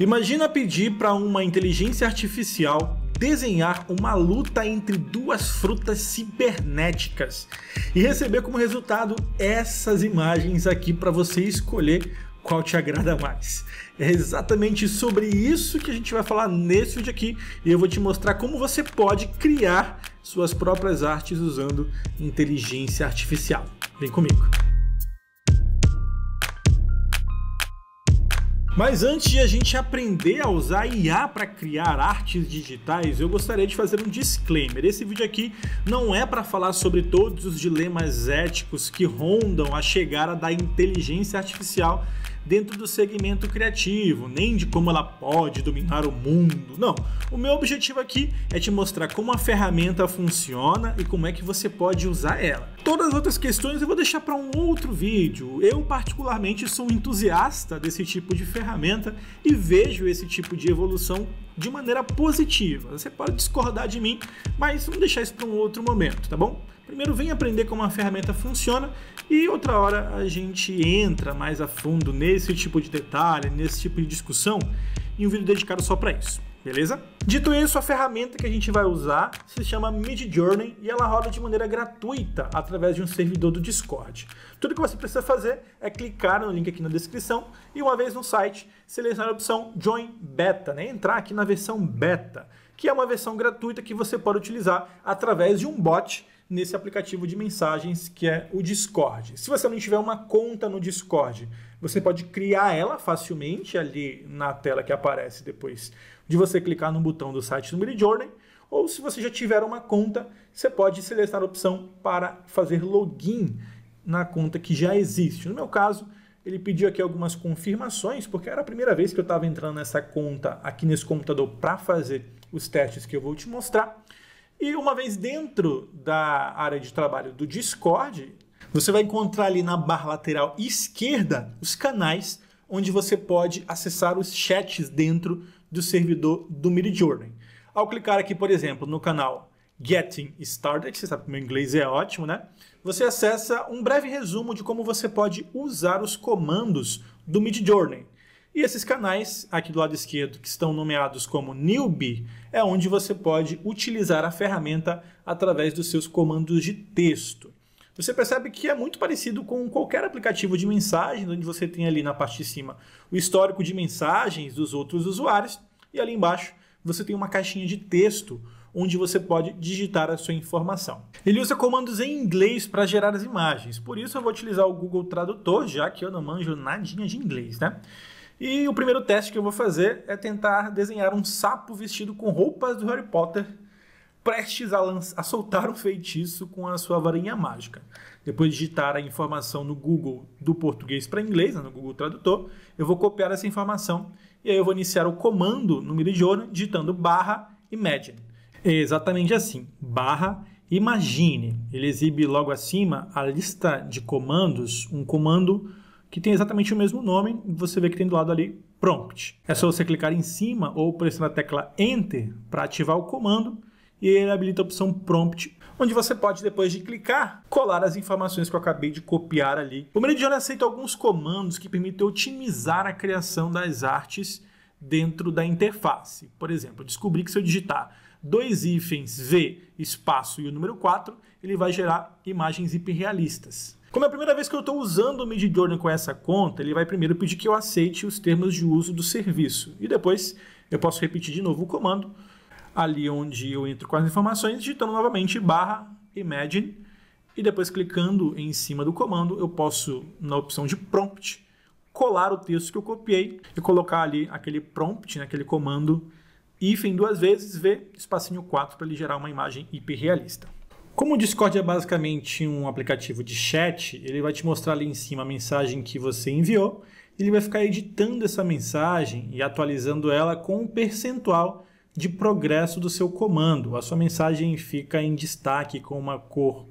Imagina pedir para uma inteligência artificial desenhar uma luta entre duas frutas cibernéticas e receber como resultado essas imagens aqui para você escolher qual te agrada mais. É exatamente sobre isso que a gente vai falar nesse vídeo aqui e eu vou te mostrar como você pode criar suas próprias artes usando inteligência artificial. Vem comigo. Mas antes de a gente aprender a usar IA para criar artes digitais, eu gostaria de fazer um disclaimer. Esse vídeo aqui não é para falar sobre todos os dilemas éticos que rondam a chegada da inteligência artificial dentro do segmento criativo, nem de como ela pode dominar o mundo. Não, o meu objetivo aqui é te mostrar como a ferramenta funciona e como é que você pode usar ela. Todas as outras questões eu vou deixar para um outro vídeo. Eu particularmente sou um entusiasta desse tipo de ferramenta e vejo esse tipo de evolução de maneira positiva. Você pode discordar de mim, mas vamos deixar isso para um outro momento, tá bom? Primeiro vem aprender como a ferramenta funciona e outra hora a gente entra mais a fundo nesse tipo de detalhe, nesse tipo de discussão, em um vídeo dedicado só para isso beleza? Dito isso, a ferramenta que a gente vai usar se chama Midjourney e ela roda de maneira gratuita através de um servidor do Discord. Tudo que você precisa fazer é clicar no link aqui na descrição e uma vez no site, selecionar a opção Join Beta, né? entrar aqui na versão beta, que é uma versão gratuita que você pode utilizar através de um bot nesse aplicativo de mensagens que é o Discord. Se você não tiver uma conta no Discord, você pode criar ela facilmente ali na tela que aparece depois de você clicar no botão do site do Meridian, ou se você já tiver uma conta, você pode selecionar a opção para fazer login na conta que já existe. No meu caso, ele pediu aqui algumas confirmações, porque era a primeira vez que eu estava entrando nessa conta aqui nesse computador para fazer os testes que eu vou te mostrar. E uma vez dentro da área de trabalho do Discord, você vai encontrar ali na barra lateral esquerda os canais onde você pode acessar os chats dentro do servidor do Midjourney. Ao clicar aqui, por exemplo, no canal Getting Started, você sabe que meu inglês é ótimo, né? Você acessa um breve resumo de como você pode usar os comandos do Midjourney. E esses canais aqui do lado esquerdo, que estão nomeados como Newbie, é onde você pode utilizar a ferramenta através dos seus comandos de texto você percebe que é muito parecido com qualquer aplicativo de mensagem, onde você tem ali na parte de cima o histórico de mensagens dos outros usuários e ali embaixo você tem uma caixinha de texto onde você pode digitar a sua informação. Ele usa comandos em inglês para gerar as imagens, por isso eu vou utilizar o Google Tradutor, já que eu não manjo nadinha de inglês, né? E o primeiro teste que eu vou fazer é tentar desenhar um sapo vestido com roupas do Harry Potter prestes a, a soltar o feitiço com a sua varinha mágica. Depois de digitar a informação no Google do português para inglês, né, no Google Tradutor, eu vou copiar essa informação e aí eu vou iniciar o comando no Miridione digitando barra imagine. É exatamente assim, barra imagine. Ele exibe logo acima a lista de comandos, um comando que tem exatamente o mesmo nome, você vê que tem do lado ali prompt. É só você clicar em cima ou pressionar a tecla enter para ativar o comando e ele habilita a opção prompt onde você pode, depois de clicar, colar as informações que eu acabei de copiar ali. O Meridiano aceita alguns comandos que permitem otimizar a criação das artes dentro da interface. Por exemplo, descobri que se eu digitar dois hífens V, espaço e o número 4, ele vai gerar imagens hiperrealistas. Como é a primeira vez que eu estou usando o Midjourney com essa conta, ele vai primeiro pedir que eu aceite os termos de uso do serviço. E depois eu posso repetir de novo o comando ali onde eu entro com as informações, digitando novamente barra imagine e depois clicando em cima do comando eu posso, na opção de prompt, colar o texto que eu copiei e colocar ali aquele prompt, né, aquele comando hífen duas vezes, V, espacinho 4 para ele gerar uma imagem hiperrealista. Como o Discord é basicamente um aplicativo de chat, ele vai te mostrar ali em cima a mensagem que você enviou, ele vai ficar editando essa mensagem e atualizando ela com um percentual de progresso do seu comando. A sua mensagem fica em destaque com uma cor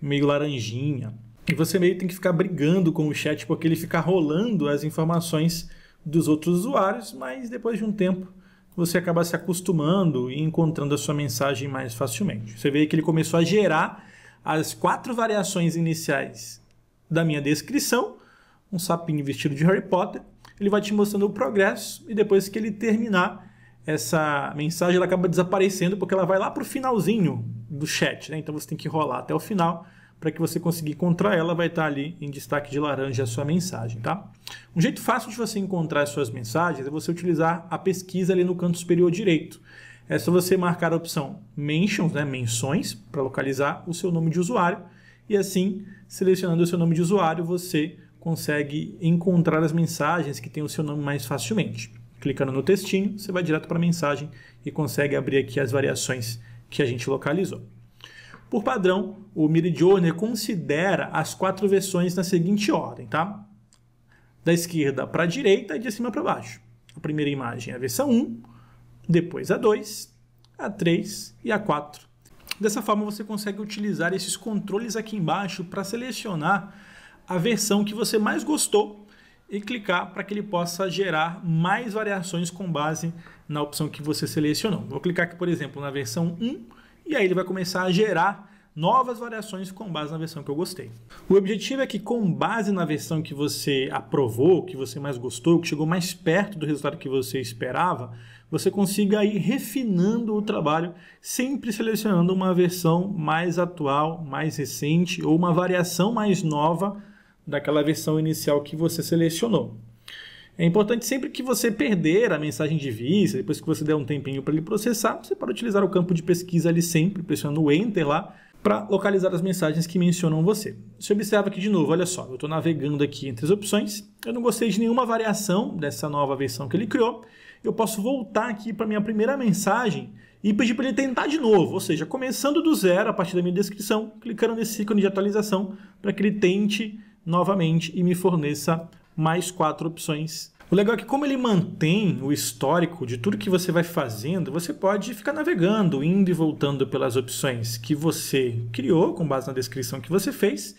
meio laranjinha. E você meio tem que ficar brigando com o chat porque ele fica rolando as informações dos outros usuários, mas depois de um tempo você acaba se acostumando e encontrando a sua mensagem mais facilmente. Você vê que ele começou a gerar as quatro variações iniciais da minha descrição, um sapinho vestido de Harry Potter. Ele vai te mostrando o progresso e depois que ele terminar, essa mensagem ela acaba desaparecendo porque ela vai lá para o finalzinho do chat. Né? Então você tem que rolar até o final para que você conseguir encontrar ela, vai estar tá ali em destaque de laranja a sua mensagem, tá? Um jeito fácil de você encontrar as suas mensagens é você utilizar a pesquisa ali no canto superior direito. É só você marcar a opção mentions, né, menções, para localizar o seu nome de usuário e assim, selecionando o seu nome de usuário, você consegue encontrar as mensagens que têm o seu nome mais facilmente. Clicando no textinho, você vai direto para a mensagem e consegue abrir aqui as variações que a gente localizou. Por padrão, o Mid-Journey considera as quatro versões na seguinte ordem, tá? Da esquerda para a direita e de cima para baixo. A primeira imagem é a versão 1, depois a 2, a 3 e a 4. Dessa forma você consegue utilizar esses controles aqui embaixo para selecionar a versão que você mais gostou e clicar para que ele possa gerar mais variações com base na opção que você selecionou. Vou clicar aqui, por exemplo, na versão 1 e aí ele vai começar a gerar novas variações com base na versão que eu gostei. O objetivo é que com base na versão que você aprovou, que você mais gostou, que chegou mais perto do resultado que você esperava, você consiga ir refinando o trabalho, sempre selecionando uma versão mais atual, mais recente ou uma variação mais nova daquela versão inicial que você selecionou. É importante sempre que você perder a mensagem de vista, depois que você der um tempinho para ele processar, você pode utilizar o campo de pesquisa ali sempre, pressionando o Enter lá, para localizar as mensagens que mencionam você. Você observa aqui de novo, olha só, eu estou navegando aqui entre as opções, eu não gostei de nenhuma variação dessa nova versão que ele criou, eu posso voltar aqui para minha primeira mensagem e pedir para ele tentar de novo, ou seja, começando do zero a partir da minha descrição, clicando nesse ícone de atualização para que ele tente novamente e me forneça mais quatro opções. O legal é que como ele mantém o histórico de tudo que você vai fazendo, você pode ficar navegando, indo e voltando pelas opções que você criou com base na descrição que você fez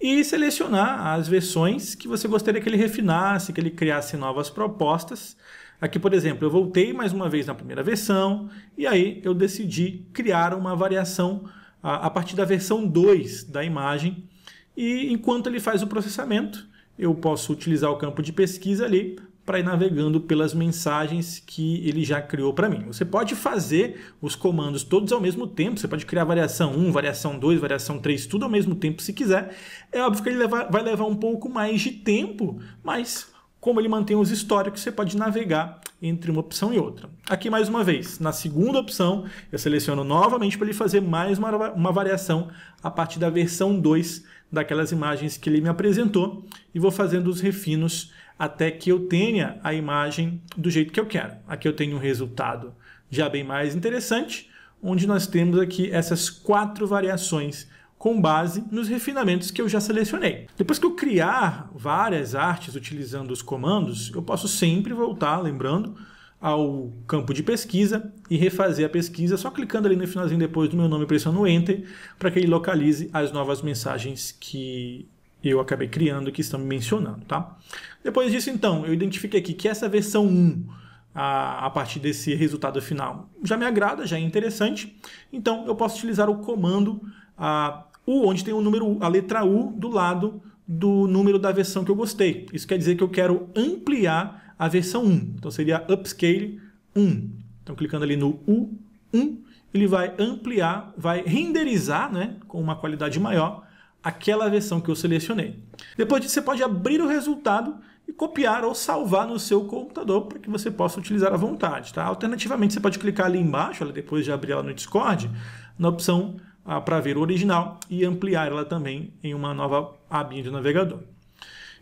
e selecionar as versões que você gostaria que ele refinasse, que ele criasse novas propostas. Aqui, por exemplo, eu voltei mais uma vez na primeira versão e aí eu decidi criar uma variação ah, a, partir da versão 2 da imagem e enquanto ele faz o processamento, eu posso utilizar o campo de pesquisa ali para ir navegando pelas mensagens que ele já criou para mim. Você pode fazer os comandos todos ao mesmo tempo, você pode criar variação 1, variação 2, variação 3, tudo ao mesmo tempo se quiser. É óbvio que ele leva, vai levar um pouco mais de tempo, mas como ele mantém os históricos, você pode navegar entre uma opção e outra. Aqui mais uma vez, na segunda opção, eu seleciono novamente para ele fazer mais uma, uma variação a partir da versão 2 daquelas imagens que ele me apresentou e vou fazendo os refinos até que eu tenha a imagem do jeito que eu quero. Aqui eu tenho um resultado já bem mais interessante, onde nós temos aqui essas quatro variações com base nos refinamentos que eu já selecionei. Depois que eu criar várias artes utilizando os comandos, eu posso sempre voltar, lembrando, ao campo de pesquisa e refazer a pesquisa, só clicando ali no finalzinho depois do meu nome e pressionando Enter, para que ele localize as novas mensagens que eu acabei criando que estão me mencionando. Tá? Depois disso, então, eu identifiquei aqui que essa versão 1, a, a partir desse resultado final, já me agrada, já é interessante, então eu posso utilizar o comando a U, onde tem o número a letra U do lado do número da versão que eu gostei. Isso quer dizer que eu quero ampliar a versão 1. Então seria upscale 1. Então clicando ali no U1, ele vai ampliar, vai renderizar né, com uma qualidade maior aquela versão que eu selecionei. Depois disso você pode abrir o resultado e copiar ou salvar no seu computador para que você possa utilizar à vontade. Tá? Alternativamente você pode clicar ali embaixo, depois de abrir ela no Discord, na opção ah, para ver o original e ampliar ela também em uma nova abinha de navegador.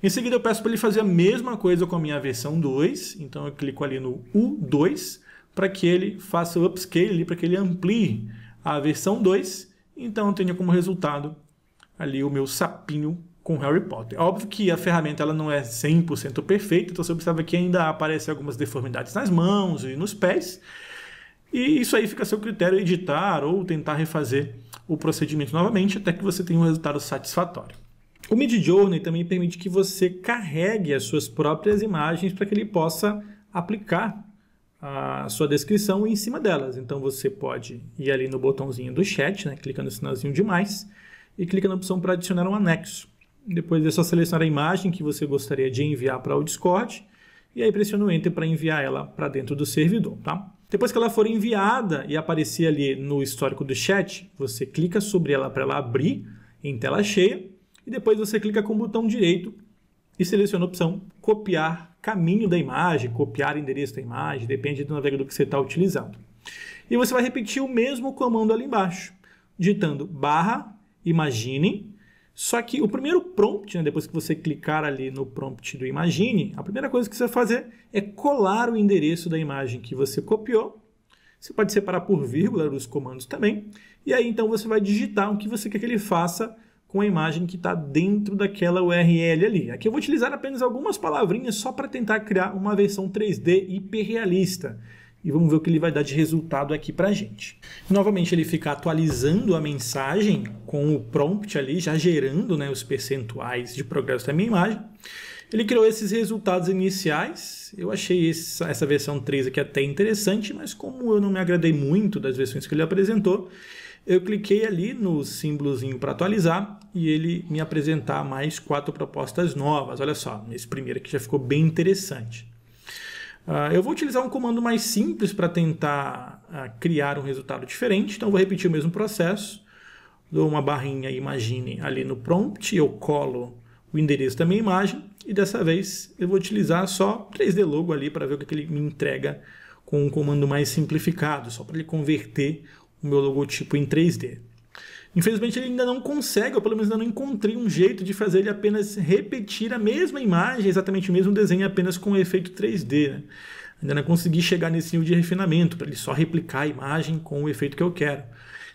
Em seguida eu peço para ele fazer a mesma coisa com a minha versão 2, então eu clico ali no U2 para que ele faça o upscale para que ele amplie a versão 2, então eu tenho como resultado ali o meu sapinho com Harry Potter. Óbvio que a ferramenta ela não é 100% perfeita, então você observa que ainda aparecem algumas deformidades nas mãos e nos pés, e isso aí fica a seu critério editar ou tentar refazer o procedimento novamente até que você tenha um resultado satisfatório. O Midjourney também permite que você carregue as suas próprias imagens para que ele possa aplicar a sua descrição em cima delas. Então você pode ir ali no botãozinho do chat, né, clica no sinalzinho de mais e clica na opção para adicionar um anexo. Depois é só selecionar a imagem que você gostaria de enviar para o Discord e aí pressiona o Enter para enviar ela para dentro do servidor, tá? Depois que ela for enviada e aparecer ali no histórico do chat, você clica sobre ela para ela abrir em tela cheia e depois você clica com o botão direito e seleciona a opção copiar caminho da imagem, copiar endereço da imagem, depende do navegador que você está utilizando. E você vai repetir o mesmo comando ali embaixo, digitando barra imagine só que o primeiro prompt, né, depois que você clicar ali no prompt do Imagine, a primeira coisa que você vai fazer é colar o endereço da imagem que você copiou. Você pode separar por vírgula os comandos também. E aí então você vai digitar o que você quer que ele faça com a imagem que está dentro daquela URL ali. Aqui eu vou utilizar apenas algumas palavrinhas só para tentar criar uma versão 3D hiperrealista e vamos ver o que ele vai dar de resultado aqui para a gente. Novamente, ele fica atualizando a mensagem com o prompt ali, já gerando né, os percentuais de progresso da minha imagem. Ele criou esses resultados iniciais. Eu achei essa, essa versão 3 aqui até interessante, mas como eu não me agradei muito das versões que ele apresentou, eu cliquei ali no símbolozinho para atualizar e ele me apresentar mais quatro propostas novas. Olha só, esse primeiro aqui já ficou bem interessante. Ah, eu vou utilizar um comando mais simples para tentar uh, criar um resultado diferente, então vou repetir o mesmo processo. Dou uma barrinha, imagine, ali no prompt, eu colo o endereço da minha imagem e dessa vez eu vou utilizar só 3D Logo ali para ver o que ele me entrega com um comando mais simplificado, só para ele converter o meu logotipo em 3D. Infelizmente ele ainda não consegue, ou pelo menos ainda não encontrei um jeito de fazer ele apenas repetir a mesma imagem, exatamente o mesmo desenho, apenas com efeito 3D. Né? Ainda não consegui chegar nesse nível de refinamento, para ele só replicar a imagem com o efeito que eu quero.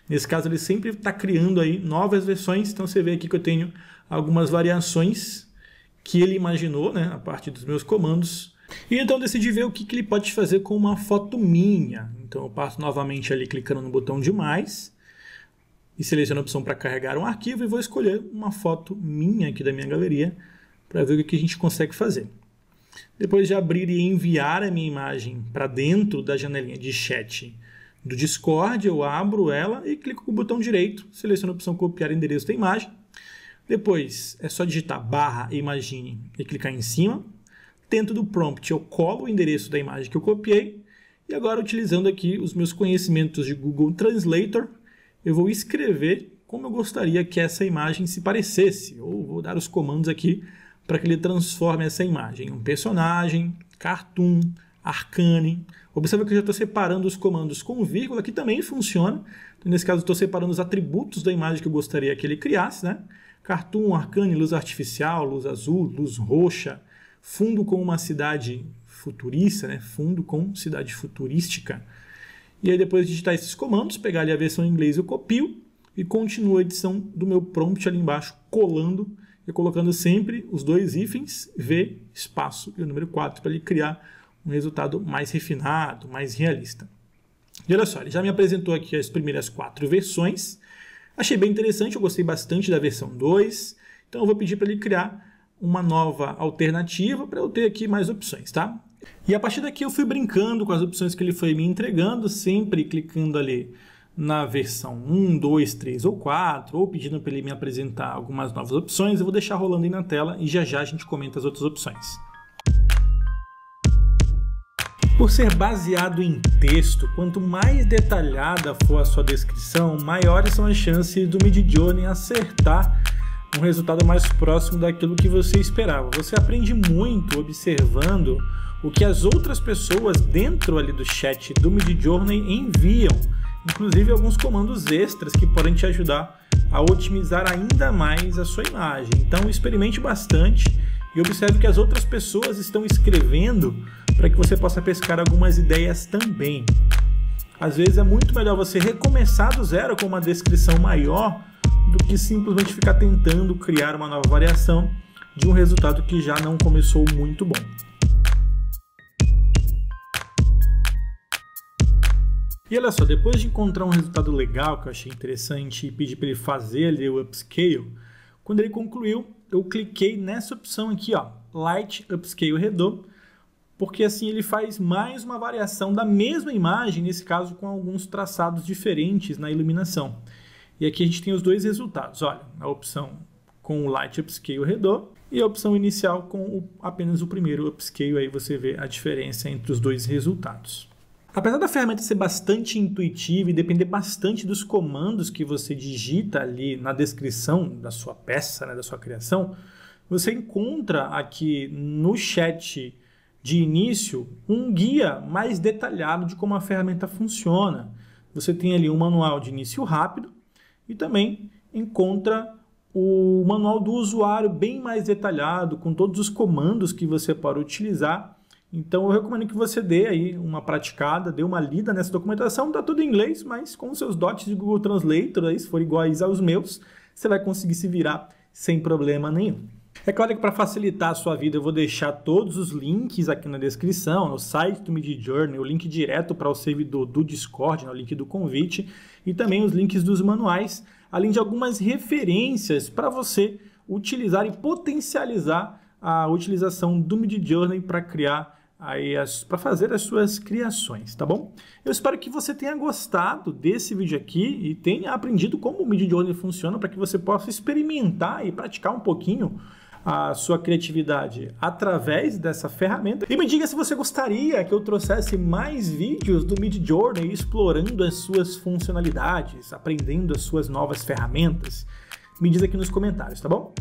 Nesse caso ele sempre está criando aí novas versões, então você vê aqui que eu tenho algumas variações que ele imaginou, né, a parte dos meus comandos, e então decidi ver o que, que ele pode fazer com uma foto minha. Então eu passo novamente ali clicando no botão de mais, e seleciono a opção para carregar um arquivo e vou escolher uma foto minha aqui da minha galeria para ver o que a gente consegue fazer. Depois de abrir e enviar a minha imagem para dentro da janelinha de chat do Discord, eu abro ela e clico com o botão direito, seleciono a opção copiar endereço da imagem. Depois é só digitar barra imagine e clicar em cima. Dentro do prompt eu colo o endereço da imagem que eu copiei. E agora utilizando aqui os meus conhecimentos de Google Translator, eu vou escrever como eu gostaria que essa imagem se parecesse, ou vou dar os comandos aqui para que ele transforme essa imagem em um personagem, cartoon, arcane. Observe que eu já estou separando os comandos com vírgula, que também funciona. Então, nesse caso, estou separando os atributos da imagem que eu gostaria que ele criasse. Né? Cartoon, arcane, luz artificial, luz azul, luz roxa, fundo com uma cidade futurista, né? fundo com cidade futurística e aí depois de digitar esses comandos, pegar ali a versão em inglês, eu copio e continuo a edição do meu prompt ali embaixo, colando e colocando sempre os dois hífens, V, espaço e o número 4, para ele criar um resultado mais refinado, mais realista. E olha só, ele já me apresentou aqui as primeiras quatro versões. Achei bem interessante, eu gostei bastante da versão 2. Então eu vou pedir para ele criar uma nova alternativa para eu ter aqui mais opções, tá? E a partir daqui eu fui brincando com as opções que ele foi me entregando, sempre clicando ali na versão 1, 2, 3 ou 4, ou pedindo para ele me apresentar algumas novas opções. Eu vou deixar rolando aí na tela e já já a gente comenta as outras opções. Por ser baseado em texto, quanto mais detalhada for a sua descrição, maiores são as chances do Midjourney acertar um resultado mais próximo daquilo que você esperava. Você aprende muito observando o que as outras pessoas dentro ali do chat do Midjourney enviam, inclusive alguns comandos extras que podem te ajudar a otimizar ainda mais a sua imagem. Então experimente bastante e observe que as outras pessoas estão escrevendo para que você possa pescar algumas ideias também. Às vezes é muito melhor você recomeçar do zero com uma descrição maior do que simplesmente ficar tentando criar uma nova variação de um resultado que já não começou muito bom. E olha só, depois de encontrar um resultado legal que eu achei interessante e pedi para ele fazer ali o upscale, quando ele concluiu, eu cliquei nessa opção aqui, ó, Light Upscale Redo, porque assim ele faz mais uma variação da mesma imagem, nesse caso com alguns traçados diferentes na iluminação. E aqui a gente tem os dois resultados, olha, a opção com o Light Upscale Redo e a opção inicial com o, apenas o primeiro upscale, aí você vê a diferença entre os dois resultados. Apesar da ferramenta ser bastante intuitiva e depender bastante dos comandos que você digita ali na descrição da sua peça, né, da sua criação, você encontra aqui no chat de início um guia mais detalhado de como a ferramenta funciona. Você tem ali um manual de início rápido e também encontra o manual do usuário bem mais detalhado, com todos os comandos que você pode utilizar então eu recomendo que você dê aí uma praticada, dê uma lida nessa documentação, tá tudo em inglês, mas com seus dotes de Google Translator aí, se for iguais aos meus, você vai conseguir se virar sem problema nenhum. É claro que para facilitar a sua vida, eu vou deixar todos os links aqui na descrição, no site do Midi o link direto para o servidor do Discord, né, o link do convite, e também os links dos manuais, além de algumas referências para você utilizar e potencializar a utilização do Midjourney para criar aí para fazer as suas criações, tá bom? Eu espero que você tenha gostado desse vídeo aqui e tenha aprendido como o Midjourney funciona para que você possa experimentar e praticar um pouquinho a sua criatividade através dessa ferramenta. E me diga se você gostaria que eu trouxesse mais vídeos do Midjourney explorando as suas funcionalidades, aprendendo as suas novas ferramentas. Me diz aqui nos comentários, tá bom?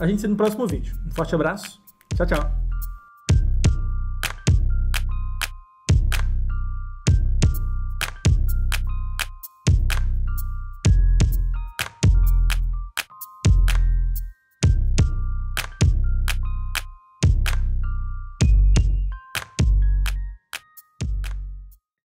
A gente se vê no próximo vídeo. Um forte abraço. Tchau, tchau.